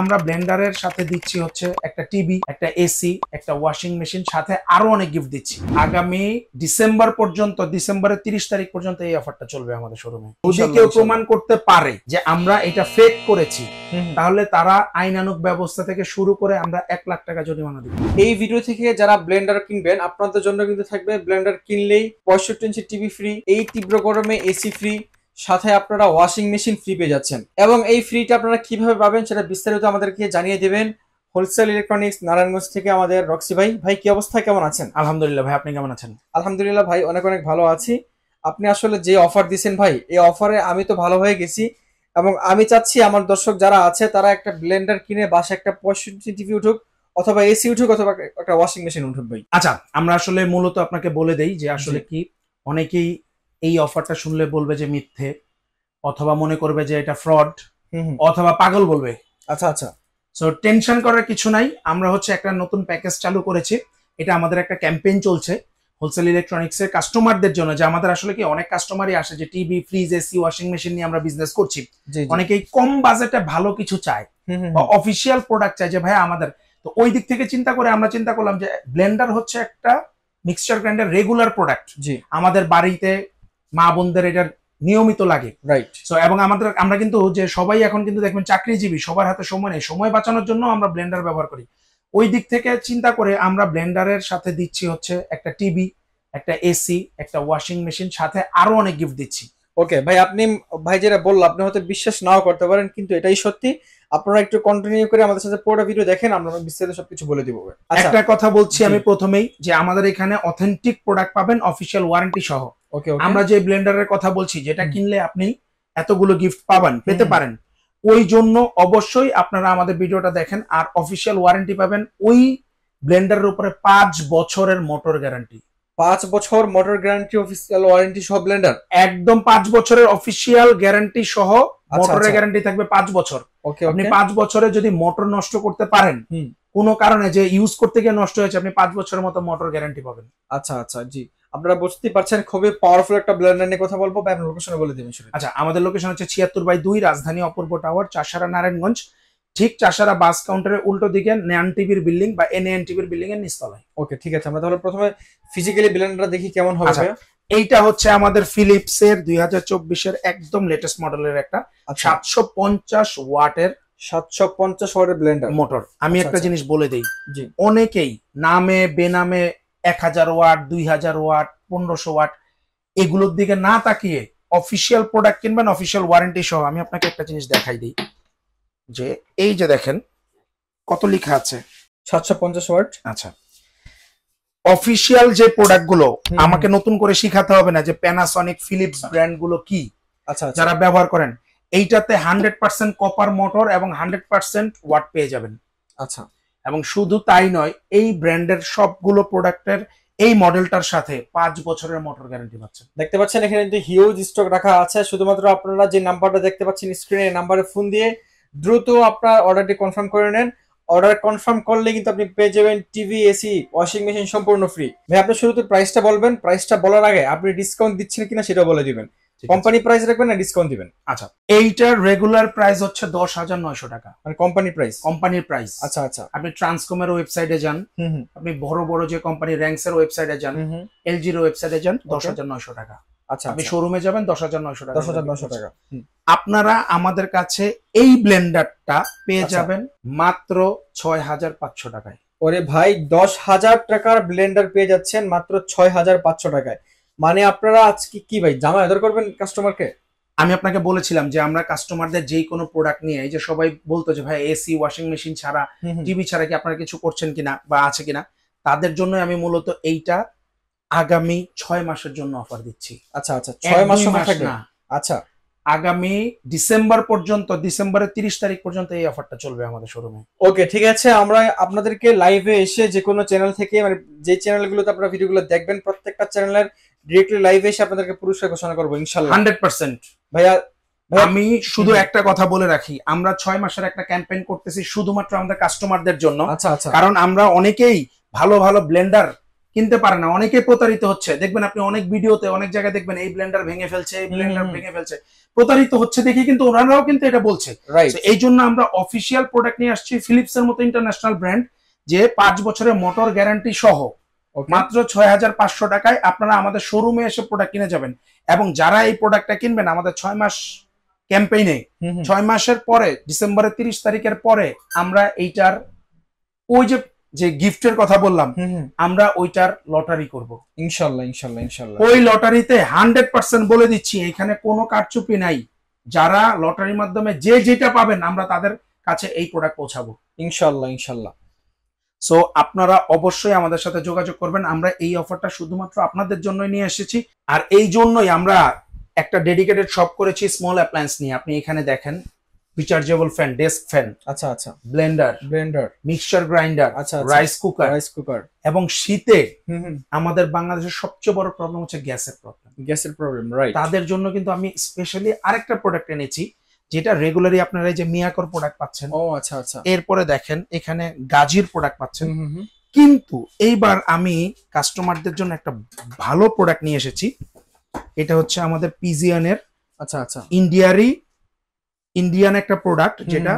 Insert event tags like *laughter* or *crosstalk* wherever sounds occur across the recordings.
আমরা ব্লেন্ডারের সাথে দিচ্ছি হচ্ছে একটা টিভি একটা এসি একটা ওয়াশিং মেশিন সাথে আরো অনেক গিফট দিচ্ছি আগামী ডিসেম্বর পর্যন্ত ডিসেম্বরের তিরিশ তারিখ পর্যন্ত এই অফারটা চলবে আমাদের শোরুমে যদি কেউ প্রমাণ করতে পারে যে আমরা এটা ফেক করেছি তাহলে তারা আইনানুক ব্যবস্থা থেকে শুরু করে আমরা এক লাখ টাকা জরিমানা দিব এই ভিডিও থেকে যারা ব্লেন্ডার কিনবেন আপনাদের জন্য কিন্তু থাকবে ব্লেন্ডার কিনলেই পঁয়ষট্টি ইঞ্চি টিভি ফ্রি এই তীব্র গরমে এসি ফ্রি সাথে আপনারা ওয়াশিং মেশিন ফ্রি পেয়ে যাচ্ছেন এবং এই ফ্রিটা আপনারা কিভাবে পাবেন সেটা বিস্তারিত আমাদেরকে জানিয়ে দেবেন হোলসেল ইলেকট্রনিক্স নারায়ণগঞ্জ থেকে আমাদের রক্সি ভাই ভাই কি অবস্থা কেমন আছেন আলহামদুলিল্লাহ ভাই আপনি কেমন আছেন আলহামদুলিল্লাহ ভাই অনেক অনেক ভালো আছি আপনি আসলে যে অফার দিয়েছেন ভাই এই অফারে আমি তো ভালো হয়ে গেছি এবং আমি চাচ্ছি আমার দর্শক যারা আছে তারা একটা ব্লেন্ডার কিনে বাসে একটা পঁয়ষট্টি টিভি উঠুক অথবা এসি উঠুক অথবা একটা ওয়াশিং মেশিন উঠুক ভাই আচ্ছা আমরা আসলে মূলত আপনাকে বলে দেই যে আসলে কি অনেকেই এই অফারটা শুনলে বলবে যে মিথ্যে অথবা মনে করবে যে এটা ফ্রড অথবা পাগল বলবে আচ্ছা আচ্ছা সো টেনশন করার কিছু নাই আমরা হচ্ছে একটা নতুন প্যাকেজ চালু করেছি এটা আমাদের একটা ক্যাম্পেইন চলছে হোলসেল ইলেকট্রনিক্সের কাস্টমারদের জন্য যে আমাদের আসলে কি অনেক কাস্টমারই আসে যে TV fridge AC washing machine নিয়ে আমরা বিজনেস করছি অনেকেই কম বাজেটে ভালো কিছু চায় বা অফিসিয়াল প্রোডাক্ট চায় যে ভাই আমাদের তো ওই দিক থেকে চিন্তা করে আমরা চিন্তা করলাম যে ব্লেন্ডার হচ্ছে একটা মিক্সচার গ্রাইন্ডার রেগুলার প্রোডাক্ট আমাদের বাড়িতে মা বোনদের এটার নিয়মিত লাগে রাইট সো এবং আমাদের আমরা কিন্তু যে সবাই এখন কিন্তু দেখবেন চাকরিজীবী সবার হাতে সময় নেই সময় বাঁচানোর জন্য আমরা ব্লেন্ডার ব্যবহার করি ওই দিক থেকে চিন্তা করে আমরা ব্লেন্ডারের সাথে দিচ্ছি হচ্ছে একটা টিভি একটা এসি একটা ওয়াশিং মেশিন সাথে আরো অনেক গিফট দিচ্ছি ওকে ভাই আপনি ভাই যেটা বললো আপনি হয়তো বিশ্বাস নাও করতে পারেন কিন্তু এটাই সত্যি আপনারা একটু কন্টিনিউ করে আমাদের সাথে পুরোটা ভিডিও দেখেন আমরা বিস্তারিত সবকিছু বলে দিব আচ্ছা। একটা কথা বলছি আমি প্রথমেই যে আমাদের এখানে অথেন্টিক প্রোডাক্ট পাবেন অফিসিয়াল ওয়ারেন্টি সহ ওকে আমরা যে ব্লেন্ডারের কথা বলছি যেটা কিনলে আপনি এতগুলো গিফট পাবেন পেতে পারেন ওই জন্য অবশ্যই আপনারা আমাদের ভিডিওটা দেখেন আর অফিসিয়াল ওয়ারেন্টি পাবেন ওই ব্লেন্ডারের উপরে পাঁচ বছরের মোটর গ্যারান্টি পাঁচ বছর মোটর গ্যারান্টি অফিসিয়াল ওয়ারেন্টি সহ ব্লেন্ডার একদম পাঁচ বছরের অফিসিয়াল গ্যারান্টি সহ আচ্ছা, মোটরের গ্যারান্টি আচ্ছা। থাকবে পাঁচ বছর আপনি পাঁচ বছরে যদি মোটর নষ্ট করতে পারেন কোন কারণে যে ইউজ করতে গিয়ে নষ্ট হয়েছে আপনি পাঁচ বছরের মতো মোটর গ্যারান্টি পাবেন আচ্ছা আচ্ছা জি আপনারা বুঝতে পারছেন খুবই পাওয়ারফুল একটা ব্লেন্ডার নিয়ে কথা বলবো বা লোকেশন বলে দিবেন আচ্ছা আমাদের লোকেশন হচ্ছে ছিয়াত্তর বাই দুই রাজধানী অপূর্ব টাওয়ার চাষারা নারায়ণগঞ্জ ঠিক চাষারা বাস কাউন্টারের উল্টো দিকে ন্যান টিভির বিল্ডিং বা এন টিভির বিল্ডিং এর নিচতলায় ওকে ঠিক আছে আমরা তাহলে প্রথমে ফিজিক্যালি ব্লেন্ডারটা দেখি কেমন হবে আচ্ছা, এইটা হচ্ছে আমাদের ফিলিপস এর দুই এর একদম লেটেস্ট মডেলের একটা আচ্ছা। সাতশো পঞ্চাশ ওয়াটের সাতশো পঞ্চাশ ওয়াটের ব্লেন্ডার মোটর আমি আচ্ছা, একটা আচ্ছা। জিনিস বলে দিই অনেকেই নামে বেনামে এক হাজার ওয়াট দুই হাজার ওয়াট পনেরোশো ওয়াট এগুলোর দিকে না তাকিয়ে অফিসিয়াল প্রোডাক্ট কিনবেন অফিসিয়াল ওয়ারেন্টি সহ আমি আপনাকে একটা জিনিস দেখাই দিই যে এই যে দেখেন কত লেখা আছে সাতশো পঞ্চাশ ওয়াট আচ্ছা অফিসিয়াল যে প্রোডাক্টগুলো আমাকে নতুন করে শিখাতে হবে না যে প্যানাসনিক ফিলিপস ব্র্যান্ডগুলো কি আচ্ছা, আচ্ছা যারা ব্যবহার করেন এইটাতে হান্ড্রেড পার্সেন্ট কপার মোটর এবং হান্ড্রেড পার্সেন্ট ওয়াট পেয়ে যাবেন আচ্ছা এবং শুধু তাই নয় এই ব্র্যান্ডের সবগুলো প্রোডাক্টের এই মডেলটার সাথে পাঁচ বছরের মোটর গ্যারান্টি পাচ্ছেন দেখতে পাচ্ছেন এখানে যে হিউজ স্টক রাখা আছে শুধুমাত্র আপনারা যে নাম্বারটা দেখতে পাচ্ছেন স্ক্রিনে নাম্বারে ফোন দিয়ে দ্রুত আপনার অর্ডারটি কনফার্ম করে নেন অর্ডার কনফার্ম করলে কিন্তু আপনি পেয়ে যাবেন টিভি এসি ওয়াশিং মেশিন সম্পূর্ণ ফ্রি ভাই আপনি শুরুতে প্রাইসটা বলবেন প্রাইসটা বলার আগে আপনি ডিসকাউন্ট দিচ্ছেন কিনা সেটা বলে দিবেন কোম্পানি প্রাইস রাখবেন না ডিসকাউন্ট দিবেন আচ্ছা এইটার রেগুলার প্রাইস হচ্ছে দশ হাজার নয়শো টাকা মানে কোম্পানির প্রাইস কোম্পানির প্রাইস আচ্ছা আচ্ছা আপনি ট্রান্সকমের ওয়েবসাইটে যান আপনি বড় বড় যে কোম্পানি র্যাঙ্কসের এর ওয়েবসাইটে যান এলজির ওয়েবসাইটে যান দশ হাজার নয়শো টাকা আচ্ছা আপনি শোরুমে আচ্ছা। যাবেন দশ হাজার নয়শো টাকা দশ হাজার নয়শো টাকা আপনারা আমাদের কাছে এই ব্লেন্ডারটা পেয়ে আচ্ছা। যাবেন মাত্র ছয় হাজার পাঁচশো টাকায় ওরে ভাই দশ হাজার টাকার ব্লেন্ডার পেয়ে যাচ্ছেন মাত্র ছয় হাজার পাঁচশো টাকায় মানে আপনারা আজকে কি ভাই জামা অর্ডার করবেন কাস্টমারকে আমি আপনাকে বলেছিলাম যে আমরা কাস্টমারদের যে কোনো প্রোডাক্ট নিয়ে এই যে সবাই বলতো যে ভাই এসি ওয়াশিং মেশিন ছাড়া টিভি ছাড়া কি আপনারা কিছু করছেন কিনা বা আছে কিনা তাদের জন্য আমি মূলত এইটা আগামী ছয় মাসের জন্য অফার দিচ্ছি আচ্ছা আচ্ছা ছয় মাস না আচ্ছা আগামী ডিসেম্বর পর্যন্ত ডিসেম্বরের তিরিশ তারিখ পর্যন্ত এই অফারটা চলবে আমাদের শোরুমে ওকে ঠিক আছে আমরা আপনাদেরকে লাইভে এসে যে কোনো চ্যানেল থেকে মানে যে চ্যানেলগুলোতে আপনারা ভিডিওগুলো দেখবেন প্রত্যেকটা চ্যানেলের ডিরেক্টলি লাইভে এসে আপনাদেরকে পুরস্কার ঘোষণা করবো ইনশাল্লাহ হান্ড্রেড পার্সেন্ট ভাইয়া আমি শুধু একটা কথা বলে রাখি আমরা ছয় মাসের একটা ক্যাম্পেইন করতেছি শুধুমাত্র আমাদের কাস্টমারদের জন্য আচ্ছা আচ্ছা কারণ আমরা অনেকেই ভালো ভালো ব্লেন্ডার কিনতে পারে না অনেকে প্রতারিত হচ্ছে দেখবেন আপনি অনেক ভিডিওতে অনেক জায়গায় দেখবেন এই ব্লেন্ডার ভেঙে ফেলছে এই ব্লেন্ডার ভেঙে ফেলছে প্রতারিত হচ্ছে দেখি কিন্তু ওনারাও কিন্তু এটা বলছে এই জন্য আমরা অফিসিয়াল প্রোডাক্ট নিয়ে আসছি ফিলিপস এর মতো ইন্টারন্যাশনাল ব্র্যান্ড যে পাঁচ বছরের মোটর গ্যারান্টি সহ মাত্র ছয় হাজার পাঁচশো টাকায় আপনারা আমাদের শোরুমে এসে প্রোডাক্ট কিনে যাবেন এবং যারা এই প্রোডাক্টটা কিনবেন আমাদের ছয় মাস ক্যাম্পেইনে ছয় মাসের পরে ডিসেম্বরের তিরিশ তারিখের পরে আমরা এইটার ওই যে যে গিফটের কথা বললাম আমরা ওইটার লটারি করব ইনশাল্লাহ ইনশাল্লাহ ইনশাল্লাহ ওই লটারিতে হান্ড্রেড পার্সেন্ট বলে দিচ্ছি এখানে কোনো কারচুপি নাই যারা লটারির মাধ্যমে যে যেটা পাবেন আমরা তাদের কাছে এই প্রোডাক্ট পৌঁছাবো ইনশাল্লাহ ইনশাল্লাহ সো আপনারা অবশ্যই আমাদের সাথে যোগাযোগ করবেন আমরা এই অফারটা শুধুমাত্র আপনাদের জন্যই নিয়ে এসেছি আর এই জন্যই আমরা একটা ডেডিকেটেড শপ করেছি স্মল অ্যাপ্লায়েন্স নিয়ে আপনি এখানে দেখেন রিচার্জেবল ফ্যান ডেস্ক ফ্যান আচ্ছা আচ্ছা ব্লেন্ডার ব্লেন্ডার মিক্সচার গ্রাইন্ডার আচ্ছা রাইস কুকার রাইস কুকার এবং শীতে আমাদের বাংলাদেশের সবচেয়ে বড় প্রবলেম হচ্ছে গ্যাসের প্রবলেম গ্যাসের প্রবলেম রাইট তাদের জন্য কিন্তু আমি স্পেশালি আরেকটা প্রোডাক্ট এনেছি যেটা রেগুলারই আপনারা এই যে মিয়াকর প্রোডাক্ট পাচ্ছেন ও আচ্ছা আচ্ছা এরপরে দেখেন এখানে গাজির প্রোডাক্ট পাচ্ছেন কিন্তু এইবার আমি কাস্টমারদের জন্য একটা ভালো প্রোডাক্ট নিয়ে এসেছি এটা হচ্ছে আমাদের পিজিয়ানের আচ্ছা আচ্ছা ইন্ডিয়ারি ইন্ডিয়ান একটা প্রোডাক্ট যেটা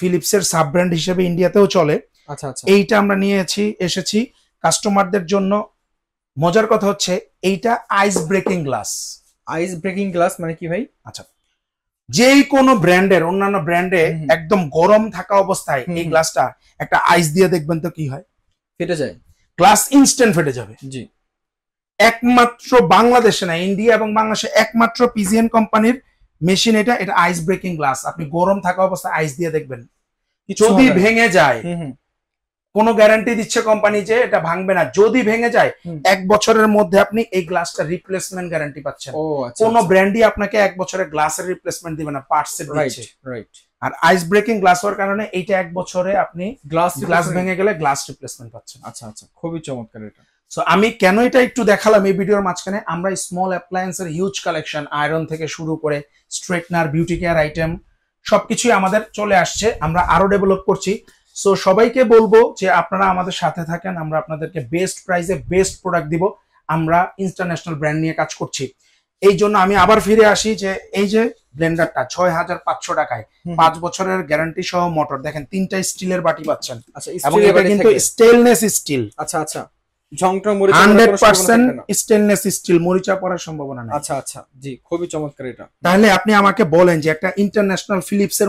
ফিলিপসের সাব ব্র্যান্ড হিসেবে ইন্ডিয়াতেও চলে আচ্ছা আচ্ছা এইটা আমরা নিয়েছি এসেছি কাস্টমারদের জন্য মজার কথা হচ্ছে এইটা ice breaking glass ice breaking glass মানে কি ভাই আচ্ছা যেই কোনো ব্র্যান্ডের অন্যান্য ব্র্যান্ডে একদম গরম থাকা অবস্থায় এই গ্লাসটা একটা আইস দিয়ে দেখবেন তো কি হয় ফেটে যায় গ্লাস ইনস্ট্যান্ট ফেটে যাবে জি একমাত্র বাংলাদেশে না ইন্ডিয়া এবং বাংলাদেশে একমাত্র পিজিএন কোম্পানির মেশিন এটা এটা আইস ব্রেকিং গ্লাস আপনি গরম থাকা অবস্থায় আইস দিয়ে দেখবেন যদি ভেঙে যায় কোনো গ্যারান্টি দিচ্ছে কোম্পানি যে এটা ভাঙবে না যদি ভেঙে যায় এক বছরের মধ্যে আপনি এই গ্লাসটা রিপ্লেসমেন্ট গ্যারান্টি পাচ্ছেন আচ্ছা, কোনো ব্র্যান্ডই আচ্ছা। আপনাকে এক বছরের গ্লাসের রিপ্লেসমেন্ট দিবে না পার্টসের দিচ্ছে আর আইস ব্রেকিং গ্লাস হওয়ার কারণে এইটা এক বছরে আপনি গ্লাস গ্লাস ভেঙে গেলে গ্লাস রিপ্লেসমেন্ট পাচ্ছেন আচ্ছা আচ্ছা খুবই চমৎকার এটা সো আমি কেন এটা একটু দেখালাম এই ভিডিওর মাঝখানে আমরা স্মল অ্যাপ্লায়েন্সের হিউজ কালেকশন আয়রন থেকে শুরু করে স্ট্রেটনার বিউটি কেয়ার আইটেম সবকিছুই আমাদের চলে আসছে আমরা আরো ডেভেলপ করছি সো সবাইকে বলবো যে আপনারা আমাদের সাথে থাকেন আমরা আপনাদেরকে বেস্ট প্রাইসে বেস্ট প্রোডাক্ট দিব আমরা ইন্টারন্যাশনাল ব্র্যান্ড নিয়ে কাজ করছি এই জন্য আমি আবার ফিরে আসি যে এই যে ব্লেন্ডারটা ছয় হাজার পাঁচশো টাকায় পাঁচ বছরের গ্যারান্টি সহ মোটর দেখেন তিনটা স্টিলের বাটি পাচ্ছেন আচ্ছা, এবং এটা কিন্তু স্টিল আচ্ছা আচ্ছা সম্ভাবনা আচ্ছা আচ্ছা জি খুবই চমৎকার এটা তাহলে আপনি আমাকে বলেন যে একটা ইন্টারন্যাশনাল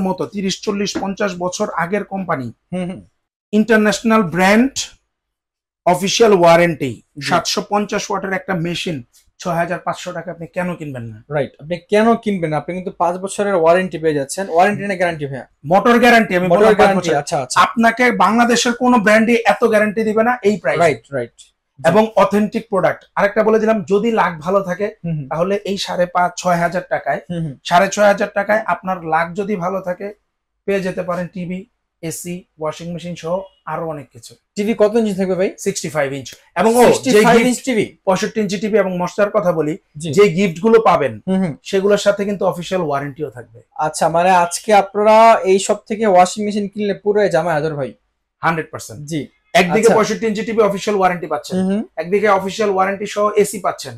মতো বছর আগের company international brand official warranty পঞ্চাশ ওয়াটের একটা মেশিন ছয় হাজার পাঁচশো টাকা আপনি কেন কিনবেন না রাইট আপনি কেন কিনবেন আপনি কিন্তু পাঁচ বছরের ওয়ারেন্টি পেয়ে যাচ্ছেন ওয়ারেন্টি না গ্যারান্টি ভাইয়া মোটর গ্যারান্টি আমি মোটর গ্যারান্টি আচ্ছা আচ্ছা আপনাকে বাংলাদেশের কোন ব্র্যান্ডই এত গ্যারান্টি দিবে না এই প্রাইস রাইট রাইট এবং অথেন্টিক প্রোডাক্ট আরেকটা বলে দিলাম যদি লাখ ভালো থাকে তাহলে এই সাড়ে পাঁচ ছয় হাজার টাকায় সাড়ে ছয় হাজার টাকায় আপনার লাখ যদি ভালো থাকে পেয়ে যেতে পারেন টিভি এসি ওয়াশিং মেশিন সহ আরো অনেক কিছু টিভি কত ইঞ্চি থাকবে ভাই সিক্সটি ফাইভ ও এবং ইঞ্চ টিভি পঁয়ষট্টি ইঞ্চি টিভি এবং মস্টার কথা বলি যে গিফট গুলো পাবেন সেগুলোর সাথে কিন্তু অফিসিয়াল ওয়ারেন্টিও থাকবে আচ্ছা মানে আজকে আপনারা এই সব থেকে ওয়াশিং মেশিন কিনলে পুরো জামা আদর ভাই হান্ড্রেড পার্সেন্ট জি একদিকে আচ্ছা। পঁয়ষট্টি ইঞ্চি টিভি অফিসিয়াল ওয়ারেন্টি পাচ্ছেন একদিকে অফিসিয়াল ওয়ারেন্টি সহ এসি পাচ্ছেন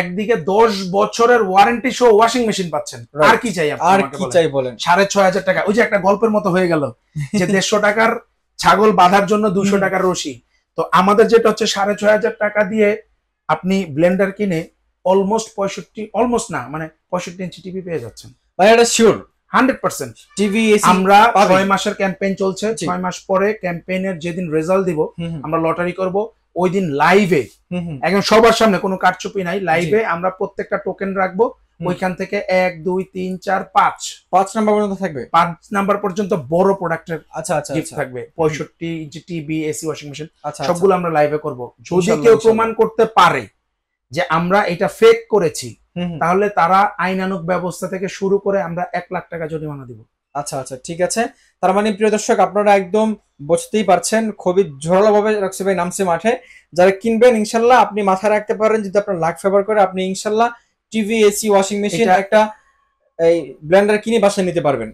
একদিকে দশ বছরের ওয়ারেন্টি সহ ওয়াশিং মেশিন পাচ্ছেন আর কি চাই আর কি চাই বলেন সাড়ে ছয় হাজার টাকা ওই যে একটা গল্পের মতো হয়ে গেল যে *laughs* দেড়শো টাকার ছাগল বাঁধার জন্য দুশো টাকার রশি তো আমাদের যেটা হচ্ছে সাড়ে ছয় হাজার টাকা দিয়ে আপনি ব্লেন্ডার কিনে অলমোস্ট পঁয়ষট্টি অলমোস্ট না মানে পঁয়ষট্টি ইঞ্চি টিভি পেয়ে যাচ্ছেন ভাই এটা শিওর যেদিন রেজাল্ট দিব আমরা লটারি লাইভে সবার সামনে নাই লাইভে আমরা প্রত্যেকটা টোকেন রাখবো থেকে এক দুই তিন চার পাঁচ পাঁচ নাম্বার পর্যন্ত থাকবে পাঁচ নাম্বার পর্যন্ত বড় প্রোডাক্টের আচ্ছা আচ্ছা, আচ্ছা। থাকবে পঁয়ষট্টি টিভি এসি ওয়াশিং মেশিন সবগুলো আমরা লাইভে করবো যদি কেউ প্রমাণ করতে পারে যে আমরা এটা ফেক করেছি তাহলে তারা আইনানুক ব্যবস্থা থেকে শুরু করে আমরা এক লাখ টাকা জরিমানা দিব আচ্ছা আচ্ছা ঠিক আছে তার মানে প্রিয় দর্শক আপনারা একদম বুঝতেই পারছেন খুবই ভাবে রাখছে ভাই নামছে মাঠে যারা কিনবেন ইনশাল্লাহ আপনি মাথায় রাখতে পারেন যদি আপনার লাখ ফেভার করে আপনি ইনশাল্লাহ টিভি এসি ওয়াশিং মেশিন একটা এই ব্লেন্ডার কিনে বাসায় নিতে পারবেন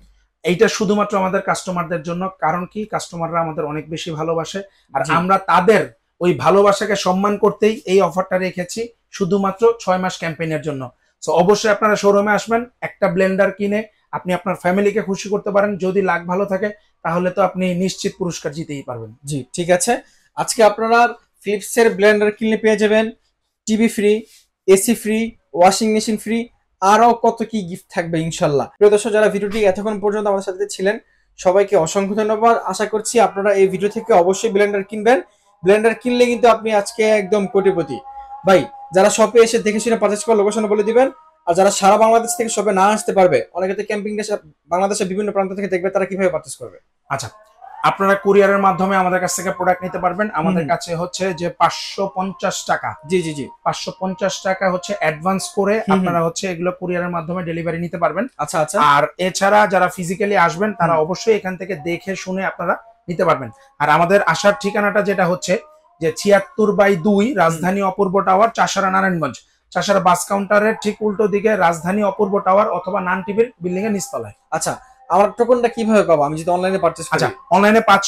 এইটা শুধুমাত্র আমাদের কাস্টমারদের জন্য কারণ কি কাস্টমাররা আমাদের অনেক বেশি ভালোবাসে আর আমরা তাদের ওই ভালোবাসাকে সম্মান করতেই এই অফারটা রেখেছি শুধুমাত্র ছয় মাস ক্যাম্পেইনের জন্য সো অবশ্যই আপনারা শোরুমে আসবেন একটা ব্লেন্ডার কিনে আপনি আপনার ফ্যামিলিকে খুশি করতে পারেন যদি লাগ ভালো থাকে তাহলে তো আপনি নিশ্চিত পুরস্কার জিতেই পারবেন জি ঠিক আছে আজকে আপনারা ফিলিপসের ব্লেন্ডার কিনলে পেয়ে যাবেন TV free AC free washing machine free আরও কত কি গিফট থাকবে ইনশাল্লাহ প্রিয় দর্শক যারা ভিডিওটি এতক্ষণ পর্যন্ত আমাদের সাথে ছিলেন সবাইকে অসংখ্য ধন্যবাদ আশা করছি আপনারা এই ভিডিও থেকে অবশ্যই ব্লেন্ডার কিনবেন ব্লেন্ডার কিনলে কিন্তু আপনি আজকে একদম কোটিপতি ভাই যারা শপে এসে দেখে শুনে পারচেস করার লোকেশন বলে দিবেন আর যারা সারা বাংলাদেশ থেকে শপে না আসতে পারবে অনেকে তো ক্যাম্পিং বাংলাদেশের বিভিন্ন প্রান্ত থেকে দেখবে তারা কিভাবে পারচেস করবে আচ্ছা আপনারা কুরিয়ারের মাধ্যমে আমাদের কাছ থেকে প্রোডাক্ট নিতে পারবেন আমাদের কাছে হচ্ছে যে পাঁচশো পঞ্চাশ টাকা জি জি জি পাঁচশো পঞ্চাশ টাকা হচ্ছে অ্যাডভান্স করে আপনারা হচ্ছে এগুলো কুরিয়ারের মাধ্যমে ডেলিভারি নিতে পারবেন আচ্ছা আচ্ছা আর এছাড়া যারা ফিজিক্যালি আসবেন তারা অবশ্যই এখান থেকে দেখে শুনে আপনারা নিতে পারবেন আর আমাদের আসার ঠিকানাটা যেটা হচ্ছে যে ছিয়াত্তর বাই দুই রাজধানী অপূর্ব টাওয়ার চাষারা নারায়ণগঞ্জ চাষারা বাস কাউন্টারের ঠিক উল্টো দিকে রাজধানী অপূর্ব টাওয়ার অথবা নান টিভির বিল্ডিং এর নিচতলায় আচ্ছা আমার টোকনটা কিভাবে পাবো আমি যদি অনলাইনে পারচেজ আচ্ছা অনলাইনে পাঁচ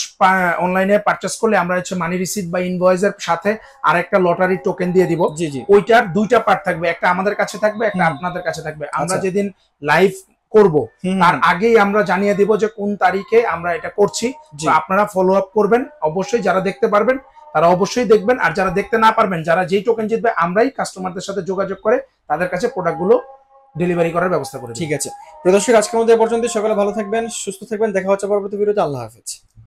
অনলাইনে পারচেজ করলে আমরা হচ্ছে মানি রিসিট বা ইনভয়েসের সাথে আরেকটা লটারি টোকেন দিয়ে দিব জি জি ওইটার দুইটা পার্ট থাকবে একটা আমাদের কাছে থাকবে একটা আপনাদের কাছে থাকবে আচ্ছা। আমরা যেদিন লাইভ করব তার আগেই আমরা জানিয়ে দিব যে কোন তারিখে আমরা এটা করছি আপনারা ফলো আপ করবেন অবশ্যই যারা দেখতে পারবেন তারা অবশ্যই দেখবেন আর যারা দেখতে না পারবেন যারা যেই টোকেন জিতবে আমরাই কাস্টমারদের সাথে যোগাযোগ করে তাদের কাছে প্রোডাক্টগুলো ডেলিভারি করার ব্যবস্থা করে ঠিক আছে প্রদর্শক আজকের মধ্যে পর্যন্ত সকালে ভালো থাকবেন সুস্থ থাকবেন দেখা হচ্ছে পরবর্তী ভিডিওতে আল্লাহ হাফেজ